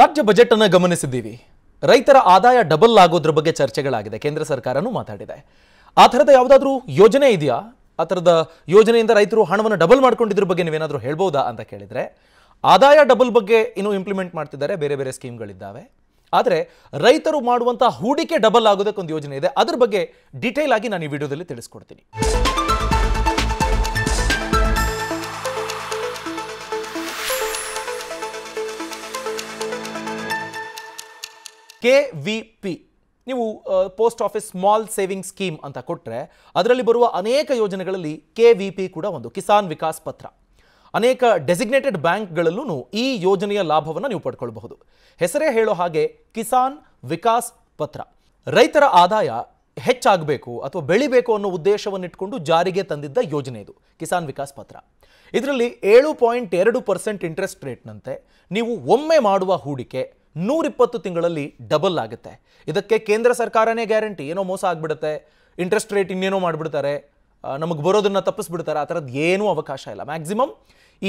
ರಾಜ್ಯ ಬಜೆಟ್ ಅನ್ನು ಗಮನಿಸಿದ್ದೀವಿ ರೈತರ ಆದಾಯ ಡಬಲ್ ಆಗೋದ್ರ ಬಗ್ಗೆ ಚರ್ಚೆಗಳಾಗಿದೆ ಕೇಂದ್ರ ಸರ್ಕಾರನೂ ಮಾತಾಡಿದೆ ಆ ಥರದ ಯಾವುದಾದ್ರೂ ಯೋಜನೆ ಇದೆಯಾ ಆ ಥರದ ಯೋಜನೆಯಿಂದ ರೈತರು ಹಣವನ್ನು ಡಬಲ್ ಮಾಡ್ಕೊಂಡಿದ್ರ ಬಗ್ಗೆ ನೀವೇನಾದರೂ ಹೇಳ್ಬೋದಾ ಅಂತ ಕೇಳಿದರೆ ಆದಾಯ ಡಬಲ್ ಬಗ್ಗೆ ಇನ್ನೂ ಇಂಪ್ಲಿಮೆಂಟ್ ಮಾಡ್ತಿದ್ದಾರೆ ಬೇರೆ ಬೇರೆ ಸ್ಕೀಮ್ಗಳಿದ್ದಾವೆ ಆದರೆ ರೈತರು ಮಾಡುವಂಥ ಹೂಡಿಕೆ ಡಬಲ್ ಆಗೋದಕ್ಕೊಂದು ಯೋಜನೆ ಇದೆ ಅದ್ರ ಬಗ್ಗೆ ಡೀಟೇಲ್ ಆಗಿ ನಾನು ಈ ವಿಡಿಯೋದಲ್ಲಿ ತಿಳಿಸ್ಕೊಡ್ತೀನಿ ಕೆ ವಿ ಪಿ ನೀವು post office small saving scheme ಅಂತ ಕೊಟ್ಟರೆ ಅದರಲ್ಲಿ ಬರುವ ಅನೇಕ ಯೋಜನೆಗಳಲ್ಲಿ ಕೆ ವಿ ಪಿ ಕೂಡ ಒಂದು ಕಿಸಾನ್ ವಿಕಾಸ್ ಪತ್ರ ಅನೇಕ ಡೆಸಿಗ್ನೇಟೆಡ್ ಬ್ಯಾಂಕ್ಗಳಲ್ಲೂ ಈ ಯೋಜನೆಯ ಲಾಭವನ್ನು ನೀವು ಪಡ್ಕೊಳ್ಬಹುದು ಹೆಸರೇ ಹೇಳೋ ಹಾಗೆ ಕಿಸಾನ್ ವಿಕಾಸ್ ಪತ್ರ ರೈತರ ಆದಾಯ ಹೆಚ್ಚಾಗಬೇಕು ಅಥವಾ ಬೆಳಿಬೇಕು ಅನ್ನೋ ಇಟ್ಕೊಂಡು ಜಾರಿಗೆ ತಂದಿದ್ದ ಯೋಜನೆ ಇದು ಕಿಸಾನ್ ವಿಕಾಸ್ ಪತ್ರ ಇದರಲ್ಲಿ ಏಳು ಪಾಯಿಂಟ್ ಎರಡು ಪರ್ಸೆಂಟ್ ಇಂಟ್ರೆಸ್ಟ್ ರೇಟ್ನಂತೆ ನೀವು ಒಮ್ಮೆ ಮಾಡುವ ಹೂಡಿಕೆ ನೂರಿಪ್ಪತ್ತು ತಿಂಗಳಲ್ಲಿ ಡಬಲ್ ಆಗುತ್ತೆ ಇದಕ್ಕೆ ಕೇಂದ್ರ ಸರ್ಕಾರನೇ ಗ್ಯಾರಂಟಿ ಏನೋ ಮೋಸ ಆಗ್ಬಿಡುತ್ತೆ ಇಂಟ್ರೆಸ್ಟ್ ರೇಟ್ ಇನ್ನೇನೋ ಮಾಡಿಬಿಡ್ತಾರೆ ನಮಗೆ ಬರೋದನ್ನು ತಪ್ಪಿಸ್ಬಿಡ್ತಾರೆ ಆ ಥರದ್ದು ಏನೂ ಅವಕಾಶ ಇಲ್ಲ ಮ್ಯಾಕ್ಸಿಮಮ್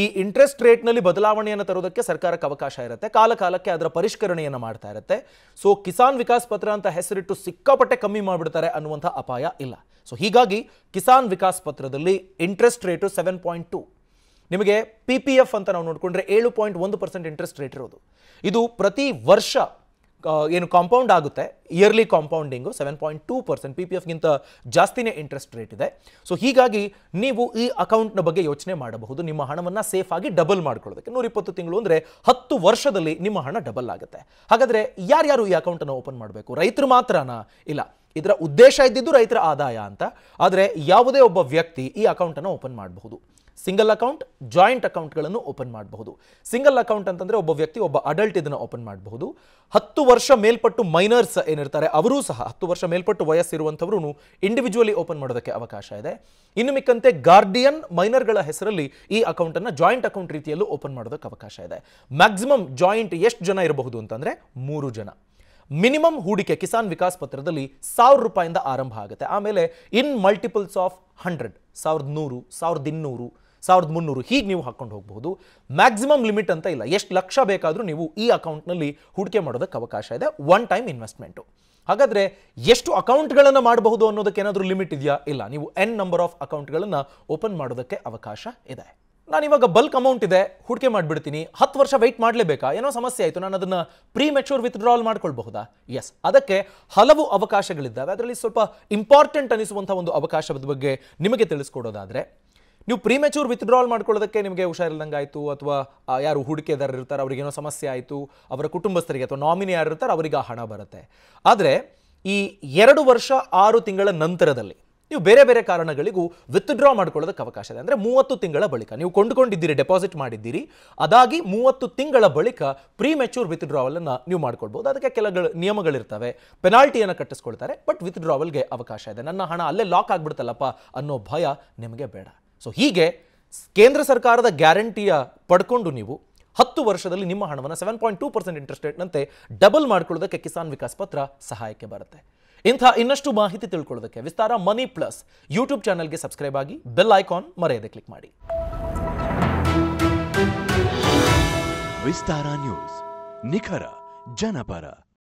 ಈ ಇಂಟ್ರೆಸ್ಟ್ ರೇಟ್ನಲ್ಲಿ ಬದಲಾವಣೆಯನ್ನು ತರೋದಕ್ಕೆ ಸರ್ಕಾರಕ್ಕೆ ಅವಕಾಶ ಇರುತ್ತೆ ಕಾಲ ಕಾಲಕ್ಕೆ ಅದರ ಪರಿಷ್ಕರಣೆಯನ್ನು ಮಾಡ್ತಾ ಇರುತ್ತೆ ಸೊ ಕಿಸಾನ್ ವಿಕಾಸ್ ಪತ್ರ ಅಂತ ಹೆಸರಿಟ್ಟು ಸಿಕ್ಕಾಪಟ್ಟೆ ಕಮ್ಮಿ ಮಾಡಿಬಿಡ್ತಾರೆ ಅನ್ನುವಂಥ ಅಪಾಯ ಇಲ್ಲ ಸೊ ಹೀಗಾಗಿ ಕಿಸಾನ್ ವಿಕಾಸ್ ಪತ್ರದಲ್ಲಿ interest rate seven point two ನಿಮಗೆ ಪಿ ಪಿ ಎಫ್ ಅಂತ ನಾವು ನೋಡಿಕೊಂಡ್ರೆ ಏಳು ಪಾಯಿಂಟ್ ಒಂದು ಪರ್ಸೆಂಟ್ ಇಂಟ್ರೆಸ್ಟ್ ರೇಟ್ ಇರೋದು ಇದು ಪ್ರತಿ ವರ್ಷ ಏನು ಕಾಂಪೌಂಡ್ ಆಗುತ್ತೆ yearly compounding seven point two percent P P ಎಫ್ಗಿಂತ ಜಾಸ್ತಿನೇ ಇಂಟ್ರೆಸ್ಟ್ ರೇಟ್ ಇದೆ ಸೊ ಹೀಗಾಗಿ ನೀವು ಈ ಅಕೌಂಟ್ನ ಬಗ್ಗೆ ಯೋಚನೆ ಮಾಡಬಹುದು ನಿಮ್ಮ ಹಣವನ್ನು ಸೇಫ್ ಆಗಿ ಡಬಲ್ ಮಾಡ್ಕೊಳ್ಳೋದಕ್ಕೆ ನೂರಿಪ್ಪತ್ತು ತಿಂಗಳು ಅಂದರೆ ಹತ್ತು ವರ್ಷದಲ್ಲಿ ನಿಮ್ಮ ಹಣ ಡಬಲ್ ಆಗುತ್ತೆ ಹಾಗಾದರೆ ಯಾರ್ಯಾರು ಈ ಅಕೌಂಟನ್ನು ಓಪನ್ ಮಾಡಬೇಕು ರೈತರು ಮಾತ್ರನಾ ಇಲ್ಲ ಇದರ ಉದ್ದೇಶ ಇದ್ದಿದ್ದು ರೈತರ ಆದಾಯ ಅಂತ ಆದರೆ ಯಾವುದೇ ಒಬ್ಬ ವ್ಯಕ್ತಿ ಈ ಅಕೌಂಟನ್ನು ಓಪನ್ ಮಾಡಬಹುದು ಸಿಂಗಲ್ ಅಕೌಂಟ್ ಜಾಯಿಂಟ್ ಅಕೌಂಟ್ಗಳನ್ನು ಓಪನ್ ಮಾಡಬಹುದು ಸಿಂಗಲ್ ಅಕೌಂಟ್ ಅಂತಂದರೆ ಒಬ್ಬ ವ್ಯಕ್ತಿ ಒಬ್ಬ ಅಡಲ್ಟ್ ಇದನ್ನು ಓಪನ್ ಮಾಡಬಹುದು ಹತ್ತು ವರ್ಷ ಮೇಲ್ಪಟ್ಟು ಮೈನರ್ಸ್ ಏನಿರ್ತಾರೆ ಅವರೂ ಸಹ ಹತ್ತು ವರ್ಷ ಮೇಲ್ಪಟ್ಟು ವಯಸ್ಸಿರುವಂಥವ್ರು ಇಂಡಿವಿಜುವಲಿ ಓಪನ್ ಮಾಡೋದಕ್ಕೆ ಅವಕಾಶ ಇದೆ ಇನ್ನು ಮಿಕ್ಕಂತೆ ಗಾರ್ಡಿಯನ್ ಮೈನರ್ಗಳ ಹೆಸರಲ್ಲಿ ಈ ಅಕೌಂಟನ್ನು ಜಾಯಿಂಟ್ ಅಕೌಂಟ್ ರೀತಿಯಲ್ಲೂ ಓಪನ್ ಮಾಡೋದಕ್ಕೆ ಅವಕಾಶ ಇದೆ ಮ್ಯಾಕ್ಸಿಮಮ್ ಜಾಯಿಂಟ್ ಎಷ್ಟು ಜನ ಇರಬಹುದು ಅಂತಂದರೆ ಮೂರು ಜನ ಮಿನಿಮಮ್ ಹೂಡಿಕೆ ಕಿಸಾನ್ ವಿಕಾಸ್ ಪತ್ರದಲ್ಲಿ ಸಾವಿರ ರೂಪಾಯಿಂದ ಆರಂಭ ಆಗುತ್ತೆ ಆಮೇಲೆ ಇನ್ ಮಲ್ಟಿಪಲ್ಸ್ ಆಫ್ ಹಂಡ್ರೆಡ್ ಸಾವಿರದ ನೂರು ಸಾವಿರದ ಇನ್ನೂರು ಸಾವಿರದ ಮುನ್ನೂರು ಹೀಗೆ ನೀವು ಹಾಕ್ಕೊಂಡು ಹೋಗಬಹುದು ಮ್ಯಾಕ್ಸಿಮಮ್ ಲಿಮಿಟ್ ಅಂತ ಇಲ್ಲ ಎಷ್ಟು ಲಕ್ಷ ಬೇಕಾದರೂ ನೀವು ಈ ಅಕೌಂಟ್ನಲ್ಲಿ ಹೂಡಿಕೆ ಮಾಡೋದಕ್ಕೆ ಅವಕಾಶ ಇದೆ ಒನ್ ಟೈಮ್ ಇನ್ವೆಸ್ಟ್ಮೆಂಟು ಹಾಗಾದರೆ ಎಷ್ಟು ಅಕೌಂಟ್ಗಳನ್ನು ಮಾಡಬಹುದು ಅನ್ನೋದಕ್ಕೆ ಏನಾದರೂ ಲಿಮಿಟ್ ಇದೆಯಾ ಇಲ್ಲ ನೀವು ಎನ್ ನಂಬರ್ ಆಫ್ ಅಕೌಂಟ್ಗಳನ್ನು ಓಪನ್ ಮಾಡೋದಕ್ಕೆ ಅವಕಾಶ ಇದೆ ನಾನಿವಾಗ ಬಲ್ಕ್ ಅಮೌಂಟ್ ಇದೆ ಹೂಡಿಕೆ ಮಾಡಿಬಿಡ್ತೀನಿ ಹತ್ತು ವರ್ಷ ವೆಯ್ಟ್ ಮಾಡಲೇಬೇಕಾ ಏನೋ ಸಮಸ್ಯೆ ಆಯಿತು ನಾನು ಅದನ್ನು ಪ್ರೀ ಮೆಚೂರ್ ವಿತ್ಡ್ರಾಲ್ ಮಾಡ್ಕೊಳ್ಬಹುದಾ ಎಸ್ ಅದಕ್ಕೆ ಹಲವು ಅವಕಾಶಗಳಿದ್ದಾವೆ ಅದರಲ್ಲಿ ಸ್ವಲ್ಪ ಇಂಪಾರ್ಟೆಂಟ್ ಅನಿಸುವಂಥ ಒಂದು ಅವಕಾಶದ ಬಗ್ಗೆ ನಿಮಗೆ ತಿಳಿಸ್ಕೊಡೋದಾದರೆ ನೀವು ಪ್ರೀಮೆಚೂರ್ ವಿತ್ಡ್ರಾಲ್ ಮಾಡ್ಕೊಳ್ಳೋದಕ್ಕೆ ನಿಮಗೆ ಹುಷಾರಿಲ್ಲದಂಗೆ ಆಯಿತು ಅಥವಾ ಯಾರು ಹೂಡಿಕೆದಾರರು ಇರ್ತಾರೆ ಅವರಿಗೇನೋ ಸಮಸ್ಯೆ ಆಯಿತು ಅವರ ಕುಟುಂಬಸ್ಥರಿಗೆ ಅಥವಾ ನಾಮಿನಿ ಯಾರು ಇರ್ತಾರೆ ಅವರಿಗೆ ಹಣ ಬರುತ್ತೆ ಆದರೆ ಈ ಎರಡು ವರ್ಷ ಆರು ತಿಂಗಳ ನಂತರದಲ್ಲಿ ನೀವು ಬೇರೆ ಬೇರೆ ಕಾರಣಗಳಿಗೂ ವಿತ್ಡ್ರಾ ಮಾಡ್ಕೊಳ್ಳೋದಕ್ಕೆ ಅವಕಾಶ ಇದೆ ಅಂದರೆ ಮೂವತ್ತು ತಿಂಗಳ ಬಳಿಕ ನೀವು ಕೊಂಡುಕೊಂಡಿದ್ದೀರಿ ಡೆಪಾಸಿಟ್ ಮಾಡಿದ್ದೀರಿ ಅದಾಗಿ ಮೂವತ್ತು ತಿಂಗಳ ಬಳಿಕ ಪ್ರೀಮೆಚೂರ್ ವಿತ್ಡ್ರಾವಲನ್ನು ನೀವು ಮಾಡ್ಕೊಳ್ಬೋದು ಅದಕ್ಕೆ ಕೆಲಗಳು ನಿಯಮಗಳಿರ್ತವೆ ಪೆನಾಲ್ಟಿಯನ್ನು ಕಟ್ಟಿಸ್ಕೊಳ್ತಾರೆ ಬಟ್ ವಿತ್ಡ್ರಾವಲ್ಗೆ ಅವಕಾಶ ಇದೆ ನನ್ನ ಹಣ ಅಲ್ಲೇ ಲಾಕ್ ಆಗಿಬಿಡ್ತಲ್ಲಪ್ಪ ಅನ್ನೋ ಭಯ ನಿಮಗೆ ಬೇಡ ಸೊ ಹೀಗೆ ಕೇಂದ್ರ ಸರ್ಕಾರದ ಗ್ಯಾರಂಟಿಯ ಪಡ್ಕೊಂಡು ನೀವು ಹತ್ತು ವರ್ಷದಲ್ಲಿ ನಿಮ್ಮ ಹಣವನ್ನು seven point two percent interest ರೇಟ್ನಂತೆ ಡಬಲ್ ಮಾಡ್ಕೊಳ್ಳೋದಕ್ಕೆ ಕಿಸಾನ್ ವಿಕಾಸ್ ಪತ್ರ ಸಹಾಯಕ್ಕೆ ಬರುತ್ತೆ ಇಂಥ ಇನ್ನಷ್ಟು ಮಾಹಿತಿ ತಿಳ್ಕೊಳ್ಳೋದಕ್ಕೆ ವಿಸ್ತಾರ ಮನಿ ಪ್ಲಸ್ ಯೂಟ್ಯೂಬ್ ಚಾನಲ್ಗೆ ಸಬ್ಸ್ಕ್ರೈಬ್ ಆಗಿ ಬೆಲ್ ಐಕಾನ್ ಮರೆಯದೆ ಕ್ಲಿಕ್ ಮಾಡಿ ವಿಸ್ತಾರ ನ್ಯೂಸ್ ನಿಖರ ಜನಪರ